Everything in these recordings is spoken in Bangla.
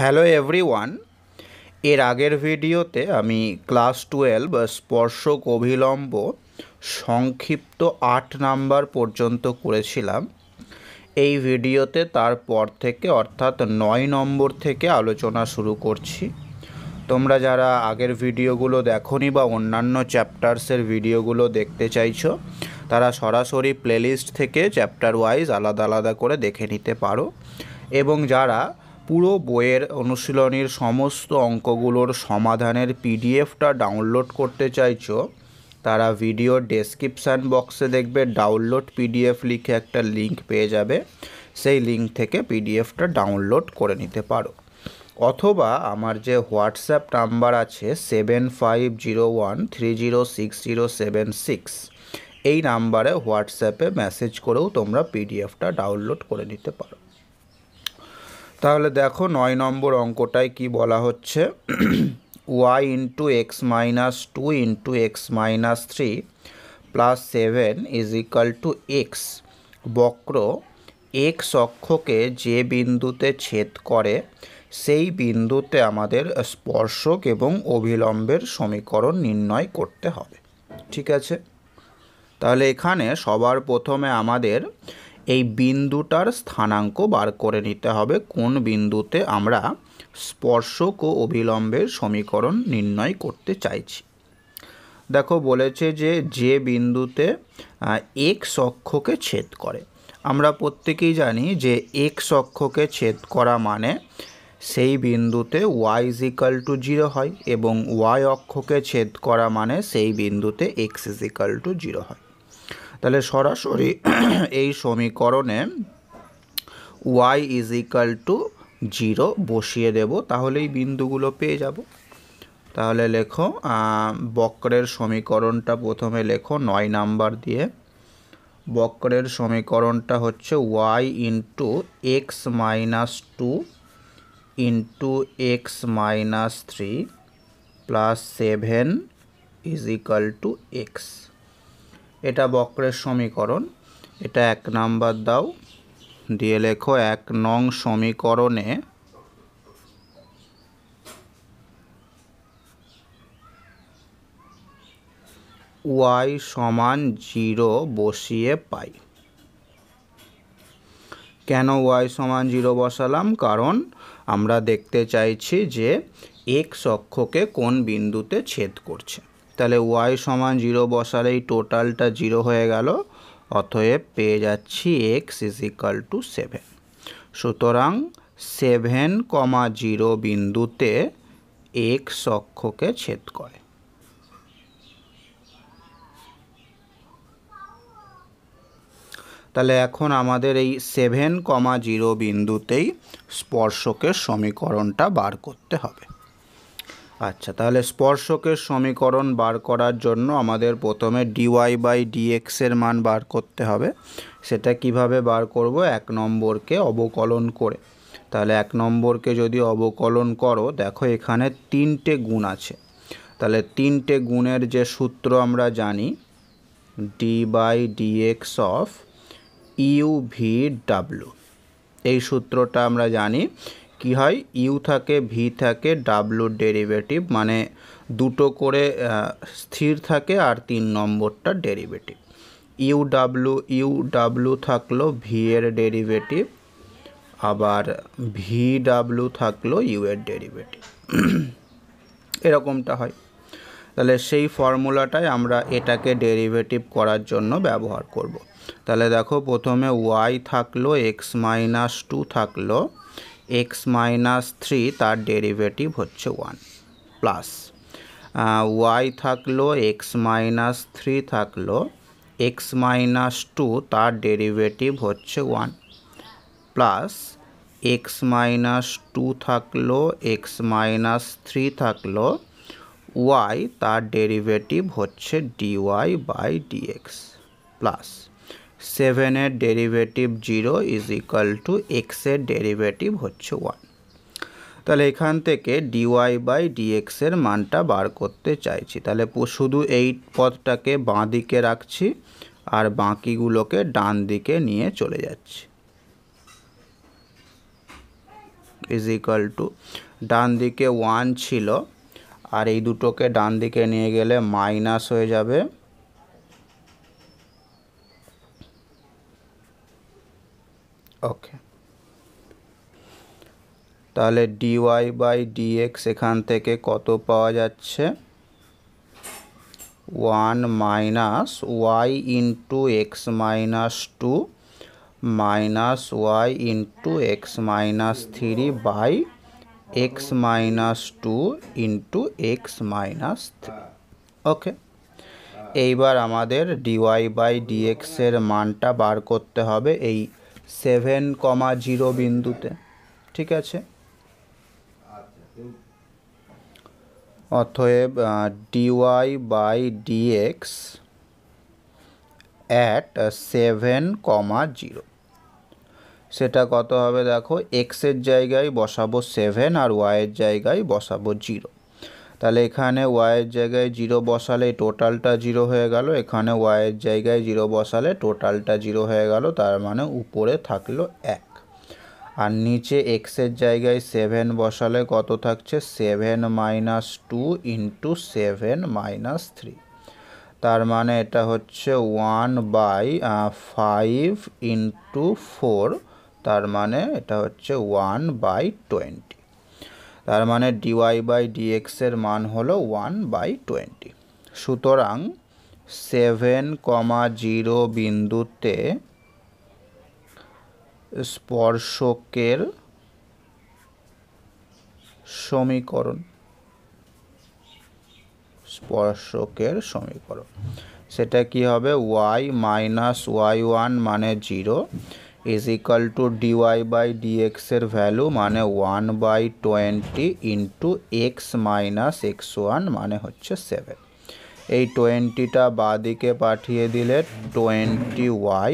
হ্যালো এভরিওয়ান এর আগের ভিডিওতে আমি ক্লাস টুয়েলভ স্পর্শক অভিলম্ব সংক্ষিপ্ত আট নাম্বার পর্যন্ত করেছিলাম এই ভিডিওতে তারপর থেকে অর্থাৎ নয় নম্বর থেকে আলোচনা শুরু করছি তোমরা যারা আগের ভিডিওগুলো দেখনি বা অন্যান্য চ্যাপ্টার্সের ভিডিওগুলো দেখতে চাইছো তারা সরাসরি প্লেলিস্ট থেকে চ্যাপ্টার ওয়াইজ আলাদা আলাদা করে দেখে নিতে পারো এবং যারা পুরো বইয়ের অনুশীলনীর সমস্ত অঙ্কগুলোর সমাধানের পিডিএফটা ডাউনলোড করতে চাইছো তারা ভিডিও ডেসক্রিপশান বক্সে দেখবে ডাউনলোড পিডিএফ লিখে একটা লিঙ্ক পেয়ে যাবে সেই লিঙ্ক থেকে পিডিএফটা ডাউনলোড করে নিতে পারো অথবা আমার যে হোয়াটসঅ্যাপ নাম্বার আছে seven five zero one three zero six zero seven six এই নাম্বারে হোয়াটসঅ্যাপে মেসেজ করেও তোমরা পিডিএফটা ডাউনলোড করে নিতে পারো তাহলে দেখো নয় নম্বর অঙ্কটায় কি বলা হচ্ছে y into x minus two into x minus three plus seven is equal to x বক্র এক্স অক্ষকে যে বিন্দুতে ছেদ করে সেই বিন্দুতে আমাদের স্পর্শক এবং অভিলম্বের সমীকরণ নির্ণয় করতে হবে ঠিক আছে তাহলে এখানে সবার প্রথমে আমাদের এই বিন্দুটার স্থানাঙ্ক বার করে নিতে হবে কোন বিন্দুতে আমরা স্পর্শক ও অভিলম্বের সমীকরণ নির্ণয় করতে চাইছি দেখো বলেছে যে যে বিন্দুতে এক্স অক্ষকে ছেদ করে আমরা প্রত্যেকেই জানি যে এক্স অক্ষকে ছেদ করা মানে সেই বিন্দুতে ওয়াই ইজিক্যাল টু জিরো হয় এবং ওয়াই অক্ষকে ছেদ করা মানে সেই বিন্দুতে এক্স ইজিক্যাল টু জিরো হয় তাহলে সরাসরি এই সমীকরণে y is equal to zero বসিয়ে দেব তাহলে এই বিন্দুগুলো পেয়ে যাব তাহলে লেখো বক্রের সমীকরণটা প্রথমে লেখো নয় নাম্বার দিয়ে বক্রের সমীকরণটা হচ্ছে y into x minus two into x minus three plus seven is equal to x এটা বক্রের সমীকরণ এটা এক নাম্বার দাও দিয়ে লেখো এক নং সমীকরণে ওয়াই সমান জিরো বসিয়ে পাই কেন ওয়াই সমান জিরো বসালাম কারণ আমরা দেখতে চাইছি যে এক্স অক্ষকে কোন বিন্দুতে ছেদ করছে তাহলে ওয়াই সমান জিরো বসালেই টোটালটা জিরো হয়ে গেল অতএব পেয়ে যাচ্ছি x is equal to seven সুতরাং সেভেন কমা জিরো বিন্দুতে এক্স অক্ষকে ছেদ করে তাহলে এখন আমাদের এই সেভেন কমা জিরো বিন্দুতেই স্পর্শকের সমীকরণটা বার করতে হবে আচ্ছা তাহলে স্পর্শকের সমীকরণ বার করার জন্য আমাদের প্রথমে ডিওয়াই বাই ডিএক্সের মান বার করতে হবে সেটা কিভাবে বার করব এক নম্বরকে অবকলন করে তাহলে এক নম্বরকে যদি অবকলন করো দেখো এখানে তিনটে গুণ আছে তাহলে তিনটে গুণের যে সূত্র আমরা জানি d by dx of u v ডাব্লু এই সূত্রটা আমরা জানি কি হয় ইউ থাকে ভি থাকে ডাব্লুর ডেরিভেটিভ মানে দুটো করে স্থির থাকে আর তিন নম্বরটা derivative U W U W থাকলো ভি এর ডেরিভেটিভ আবার ভি ডাব্লু থাকলো ইউ এর ডেরিভেটিভ এরকমটা হয় তাহলে সেই ফর্মুলাটাই আমরা এটাকে ডেরিভেটিভ করার জন্য ব্যবহার করব। তাহলে দেখো প্রথমে ওয়াই থাকলো এক্স মাইনাস টু থাকলো এক্স মাইনাস থ্রি তার ডেরিভেটিভ হচ্ছে ওয়ান প্লাস ওয়াই থাকলো এক্স মাইনাস থ্রি থাকলো এক্স মাইনাস টু তার ডেরিভেটিভ হচ্ছে one plus x minus two থাকলো এক্স মাইনাস থ্রি থাকলো ওয়াই তার ডেরিভেটিভ হচ্ছে ডিওয়াই বাই ডিএক্স প্লাস সেভেনের derivative zero is equal to এক্সের ডেরিভেটিভ হচ্ছে ওয়ান তাহলে এখান থেকে ডিওয়াই বাই ডিএক্সের মানটা বার করতে চাইছি তাহলে শুধু এই পদটাকে বাঁ দিকে রাখছি আর বাকিগুলোকে ডান দিকে নিয়ে চলে যাচ্ছি ইজ ইকাল টু ডান দিকে ওয়ান ছিল আর এই দুটোকে ডান দিকে নিয়ে গেলে মাইনাস হয়ে যাবে ওকে তাহলে ডিওয়াই বাই ডিএক্স এখান থেকে কত পাওয়া যাচ্ছে one minus y into x minus two minus y into x minus three by x minus two into x minus okay এইবার আমাদের ডিওয়াই বাই ডিএক্সের মানটা বার করতে হবে এই সেভেন কমা জিরো বিন্দুতে ঠিক আছে অতএব dy by dx at seven comma zero সেটা কত হবে দেখো এক্সের জায়গায় বসাবো সেভেন আর ওয়াইয়ের জায়গায় বসাবো জিরো তাহলে এখানে ওয়াইয়ের জায়গায় জিরো বসালে টোটালটা জিরো হয়ে গেল এখানে ওয়াইয়ের জায়গায় জিরো বসালে টোটালটা জিরো হয়ে গেল তার মানে উপরে থাকলো এক আর নিচে এক্সের জায়গায় সেভেন বসালে কত থাকছে seven minus two into seven minus three তার মানে এটা হচ্ছে one by five into four তার মানে এটা হচ্ছে ওয়ান বাই টোয়েন্টি তার মানে ডিওয়াই বাই ডিএক্সের মান হলো ওয়ান বাই টোয়েন্টি সুতরাং সেভেন কমা জিরো বিন্দুতে স্পর্শকের সমীকরণ স্পর্শকের সমীকরণ সেটা কি হবে ওয়াই মাইনাস ওয়াই ওয়ান মানে zero is equal to dy by ডিএক্সের ভ্যালু মানে one by twenty into x minus x one মানে হচ্ছে সেভেন এই টোয়েন্টিটা বাদিকে পাঠিয়ে দিলে twenty y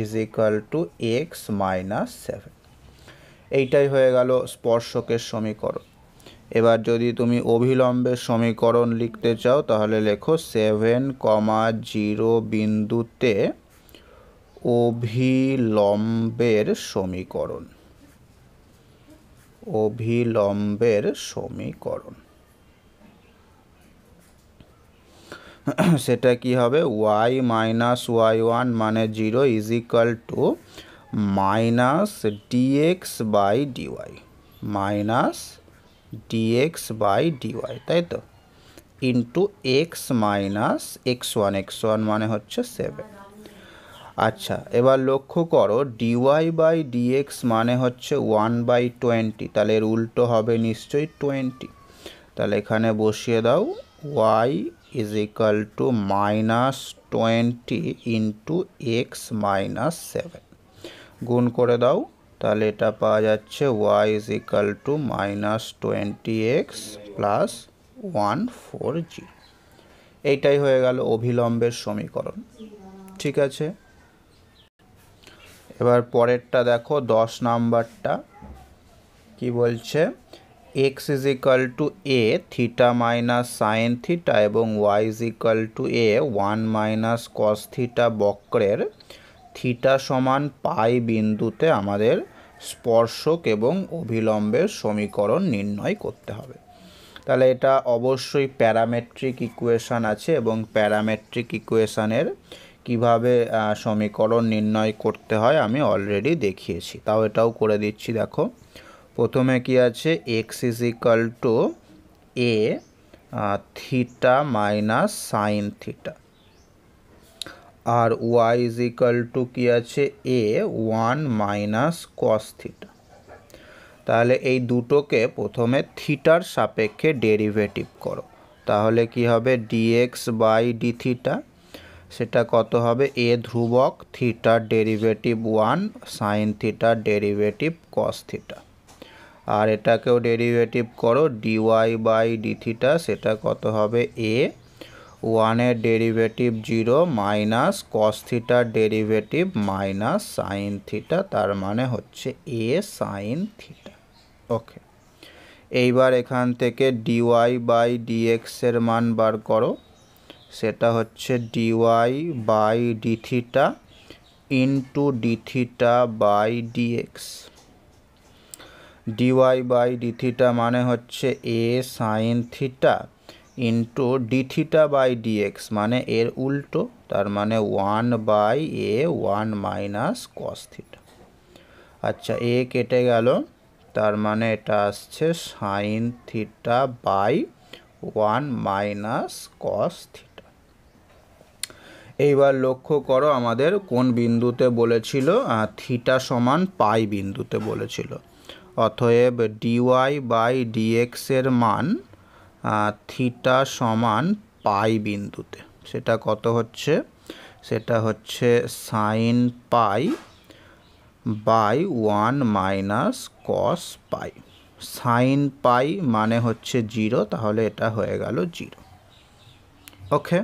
is equal to x minus seven এইটাই হয়ে গেল স্পর্শকের সমীকরণ এবার যদি তুমি অভিলম্বের সমীকরণ লিখতে চাও তাহলে লেখো সেভেন কমা জিরো বিন্দুতে অভিলম্বের সমীকরণ অভিলম্বের সমীকরণ সেটা কি হবে ওয়াই মাইনাস ওয়াই ওয়ান মানে zero is equal to minus dx by dy minus dx by dy তাই তো into x minus x one x one মানে হচ্ছে সেভেন আচ্ছা এবার লক্ষ্য করো ডিওয়াই বাই ডিএক্স মানে হচ্ছে ওয়ান বাই টোয়েন্টি তাহলে এর উল্টো হবে নিশ্চয়ই টোয়েন্টি তাহলে এখানে বসিয়ে দাও y is equal to minus twenty into x minus seven গুণ করে দাও তাহলে এটা পাওয়া যাচ্ছে y is equal to minus twenty x plus one four জি এইটাই হয়ে গেল অভিলম্বের সমীকরণ ঠিক আছে এবার পরেরটা দেখো দশ নাম্বারটা কি বলছে x is equal to a theta minus sine theta এবং y is equal to a one minus cos theta বক্রের থিটা সমান পাই বিন্দুতে আমাদের স্পর্শক এবং অভিলম্বের সমীকরণ নির্ণয় করতে হবে তাহলে এটা অবশ্যই প্যারামেট্রিক ইকুয়েশান আছে এবং প্যারামেট্রিক ইকুয়েশানের কিভাবে সমীকরণ নির্ণয় করতে হয় আমি অলরেডি দেখিয়েছি তাও এটাও করে দিচ্ছি দেখো প্রথমে কি আছে x is equal to a theta minus sine theta আর ওয়াই ইজ ইকাল টু কী আছে a one minus cos theta তাহলে এই দুটোকে প্রথমে থিটার সাপেক্ষে ডেরিভেটিভ করো তাহলে কি হবে ডিএক্স বাই ডি থিটা সেটা কত হবে এ ধ্রুবক থিটার ডেরিভেটিভ ওয়ান সাইন থিটার ডেরিভেটিভ কস থিটা আর এটাকেও ডেরিভেটিভ করো ডিওয়াই বাই ডি থিটা সেটা কত হবে এ ওয়ানের ডেরিভেটিভ জিরো মাইনাস কস থিটার ডেরিভেটিভ মাইনাস সাইন থিটা তার মানে হচ্ছে এ সাইন থিটা ওকে এইবার এখান থেকে ডিওয়াই বাই ডিএক্সের মান বার করো সেটা হচ্ছে dy by d theta into d theta by dx dy by d theta মানে হচ্ছে a sine theta into d theta by dx মানে এর উল্টো তার মানে one by a one minus cos theta আচ্ছা এ কেটে গেল তার মানে এটা আসছে sine theta by one minus cos theta এইবার লক্ষ্য করো আমাদের কোন বিন্দুতে বলেছিল থিটা সমান পাই বিন্দুতে বলেছিল অতএব ডিওয়াই বাই ডিএক্সের মান থিটা সমান পাই বিন্দুতে সেটা কত হচ্ছে সেটা হচ্ছে sine pi by one minus cos pi sine pi মানে হচ্ছে জিরো তাহলে এটা হয়ে গেল জিরো ওকে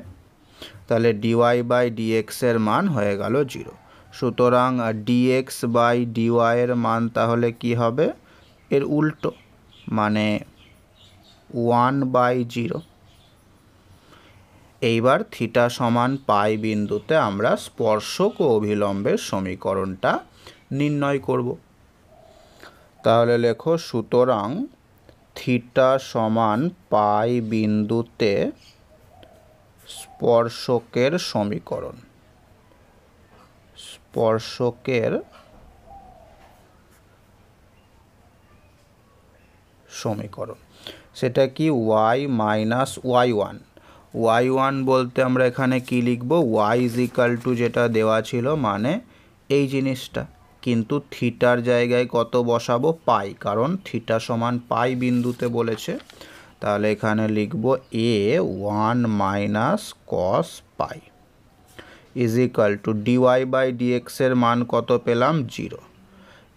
তাহলে ডিওয়াই বাই ডিএক্সের মান হয়ে গেল জিরো সুতরাং ডিএক্স বাই ওয়াইয়ের মান তাহলে কি হবে এর উল্টো মানে ওয়ান বাই জিরো এইবার থিটা সমান পাই বিন্দুতে আমরা স্পর্শক ও অভিলম্বের সমীকরণটা নির্ণয় করব তাহলে লেখো সুতরাং থিটা সমান পাই বিন্দুতে স্পর্শকের সমীকরণ স্পর্শকের সমীকরণ সেটা কি y minus y one y one বলতে আমরা এখানে কি লিখব ওয়াই ইজ ইকাল টু যেটা দেওয়া ছিল মানে এই জিনিসটা কিন্তু থিটার জায়গায় কত বসাবো পাই কারণ থিটা সমান পাই বিন্দুতে বলেছে তাহলে এখানে লিখব a one minus cos pi is equal to dy by ডিএক্সের মান কত পেলাম জিরো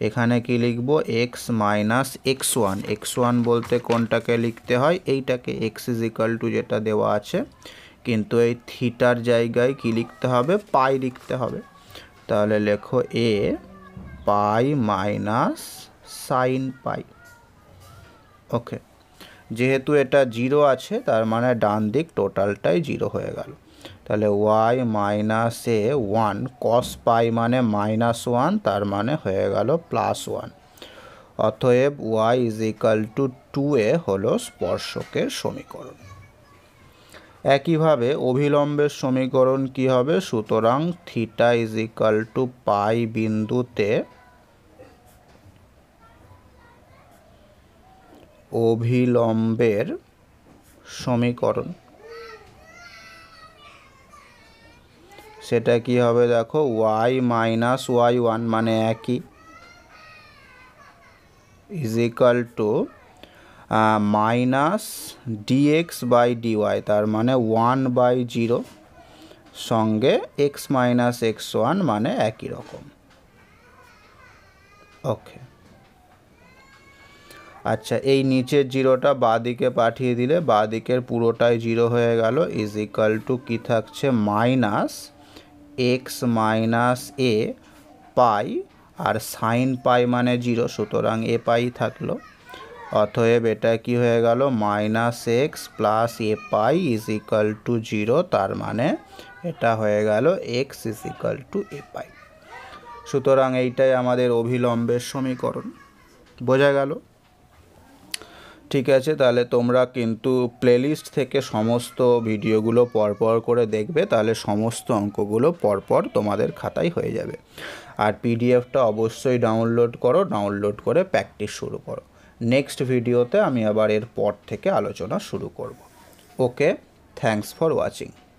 এখানে কি লিখব x minus x one x one বলতে কোনটাকে লিখতে হয় এইটাকে এক্স ইজ টু যেটা দেওয়া আছে কিন্তু এই থিটার জায়গায় কি লিখতে হবে পাই লিখতে হবে তাহলে লেখো এ পাই মাইনাস সাইন পাই ওকে যেহেতু এটা জিরো আছে তার মানে ডান দিক টোটালটাই জিরো হয়ে গেল তাহলে y minus a one cos pi মানে মাইনাস ওয়ান তার মানে হয়ে গেল প্লাস ওয়ান অতএব y is equal to two a হলো স্পর্শকের সমীকরণ একইভাবে অভিলম্বের সমীকরণ কি হবে সুতরাং theta is equal to pi বিন্দুতে অভিলম্বের সমীকরণ সেটা কি হবে দেখো ওয়াই মাইনাস ওয়াই ওয়ান মানে একই is equal to minus dx by dy তার মানে ওয়ান বাই জিরো সঙ্গে এক্স মাইনাস এক্স ওয়ান মানে একই রকম ওকে আচ্ছা এই নিচের জিরোটা বাঁ দিকে পাঠিয়ে দিলে বাঁ দিকের পুরোটাই জিরো হয়ে গেল ইজ ইকাল টু কী থাকছে minus x minus a pi আর সাইন পাই মানে জিরো সুতরাং এ পাই থাকলো অতএব এটা কি হয়ে গেল minus x plus a pi is equal to zero তার মানে এটা হয়ে গেল x is equal to a pi সুতরাং এইটাই আমাদের অভিলম্বের সমীকরণ বোঝা গেল ঠিক আছে তাহলে তোমরা কিন্তু প্লেলিস্ট থেকে সমস্ত ভিডিওগুলো পরপর করে দেখবে তাহলে সমস্ত অঙ্কগুলো পরপর তোমাদের খাতায় হয়ে যাবে আর পিডিএফটা অবশ্যই ডাউনলোড করো ডাউনলোড করে প্র্যাকটিস শুরু করো নেক্সট ভিডিওতে আমি আবার এর পর থেকে আলোচনা শুরু করব ওকে থ্যাংকস ফর ওয়াচিং